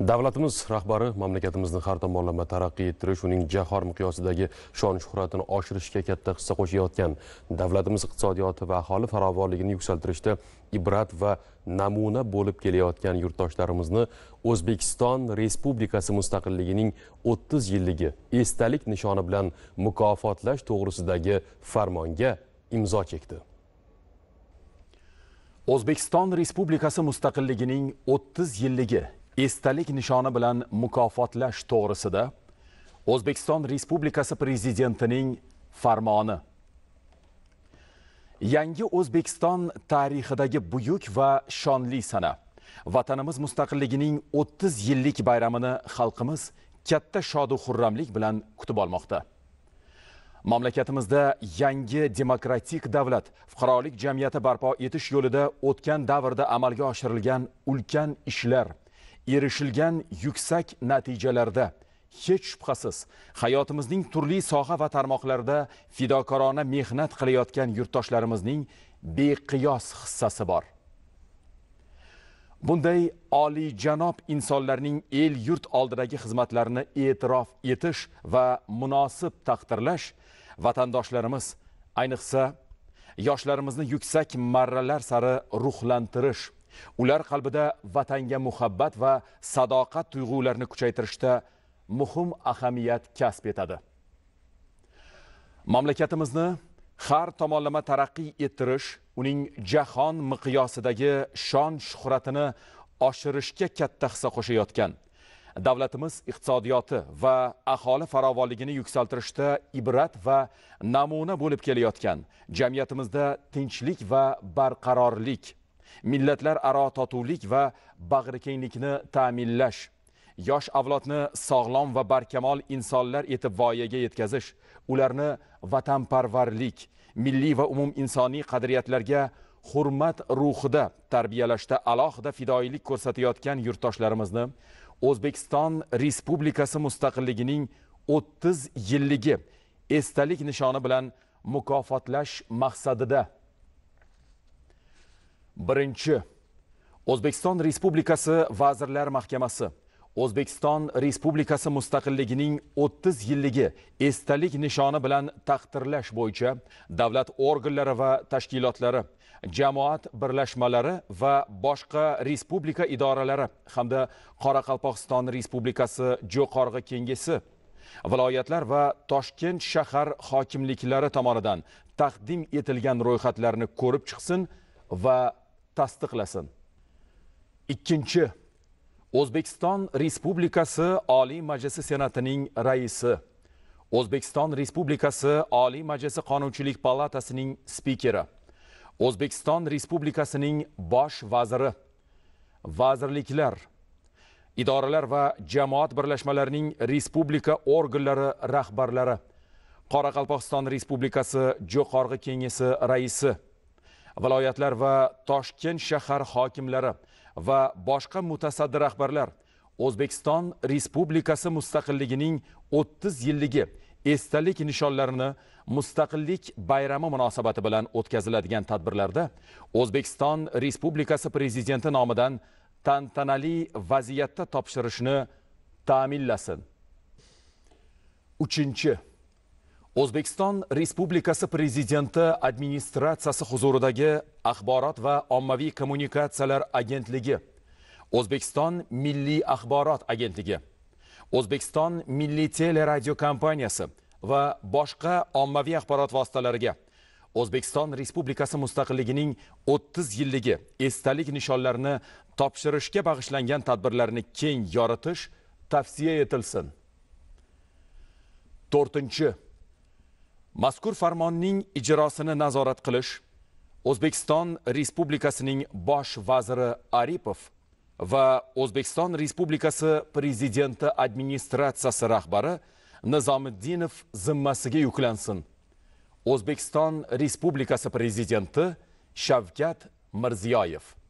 davlatimiz rahbari mamlakatimizni har tomonlama taraqqiy ettirish uning jahon miqyosidagi shon shuhratini oshirishga katta hissa qo'shayotgan davlatimiz iqtisodiyoti va aholi farovonligini yuksaltirishda ibrat va namuna bo'lib kelayotgan yurtdoshlarimizni o'zbekiston respublikasi mustaqilligining 30 yilligi esdalik nishoni bilan mukofotlash to'g'risidagi farmonga imzo chekdi o'zbekiston respublikasi mustaqilligining 30 yilligi esdalik nishoni bilan mukofotlash to'g'risida o'zbekiston respublikasi prezidentining farmoni yangi o'zbekiston tarixidagi buyuk va shonli sana vatanimiz mustaqilligining 30 yillik bayramini xalqimiz katta shodu xurramlik bilan kutib olmoqda mamlakatimizda yangi demokratik davlat fuqarolik jamiyati barpo etish yo'lida o'tgan davrda amalga oshirilgan ulkan ishlar erishilgan yuksak natijalarda hech shubhasiz hayotimizning turli soha va tarmoqlarida fidokorona mehnat qilayotgan yurtdoshlarimizning beqiyos hissasi bor bunday oliyjanob insonlarning el yurt oldidagi xizmatlarini e'tirof etish va munosib taqdirlash vatandoshlarimiz ayniqsa yoshlarimizni yuksak marralar sari ruhlantirish ular qalbida vatanga muhabbat va sadoqat tuyg'ularini kuchaytirishda muhim ahamiyat kasb etadi mamlakatimizni har tomonlama taraqqiy ettirish uning jahon miqyosidagi shon shuhratini oshirishga katta hissa qo'shayotgan davlatimiz iqtisodiyoti va aholi farovonligini yuksaltirishda ibrat va namuna bo'lib kelayotgan jamiyatimizda tinchlik va barqarorlik millatlararo totuvlik va bag'rikenglikni ta'minlash yosh avlodni sog'lom va barkamol insonlar etib voyaga yetkazish ularni vatanparvarlik milliy va umuminsoniy qadriyatlarga hurmat ruhida tarbiyalashda alohida fidoyilik ko'rsatayotgan yurtdoshlarimizni o'zbekiston respublikasi mustaqilligining 30 yilligi esdalik nishoni bilan mukofotlash maqsadida birinchi o'zbekiston respublikasi vazirlar mahkamasi o'zbekiston respublikasi mustaqilligining 30 yilligi esdalik nishoni bilan taqdirlash bo'yicha davlat organlari va tashkilotlari jamoat birlashmalari va boshqa respublika idoralari hamda qoraqalpog'iston respublikasi jo'qorg'i Kengesi, viloyatlar va toshkent shahar hokimliklari tomonidan taqdim etilgan ro'yxatlarni ko'rib chiqsin va tasdiqlasin ikkinchi o'zbekiston respublikasi oliy majlisi senatining raisi o'zbekiston respublikasi oliy majlisi qonunchilik palatasining spikeri o'zbekiston respublikasining bosh vaziri vazirliklar idoralar va jamoat birlashmalarining respublika organlari rahbarlari qoraqalpog'iston respublikasi jo'qorg'i kengashi raisi viloyatlar va toshkent shahar hokimlari va boshqa mutasaddi rahbarlar o'zbekiston respublikasi mustaqilligining 30 yilligi esdalik nishonlarini mustaqillik bayrami munosabati bilan o'tkaziladigan tadbirlarda o'zbekiston respublikasi prezidenti nomidan tantanali vaziyatda topshirishni ta'minlasin uchinchi o'zbekiston respublikasi prezidenti administratsiyasi huzuridagi axborot va ommaviy kommunikatsiyalar agentligi o'zbekiston milliy axborot agentligi o'zbekiston milliy teleradio kompaniyasi va boshqa ommaviy axborot vositalariga o'zbekiston respublikasi mustaqilligining 30 yilligi esdalik nishonlarini topshirishga bag'ishlangan tadbirlarni keng yoritish tavsiya etilsin 4 mazkur farmonning ijrosini nazorat qilish o'zbekiston respublikasining bosh vaziri aripov va o'zbekiston respublikasi prezidenti administratsiyasi rahbari nizomiddinov zimmasiga yuklansin o'zbekiston respublikasi prezidenti shavkat mirziyoyev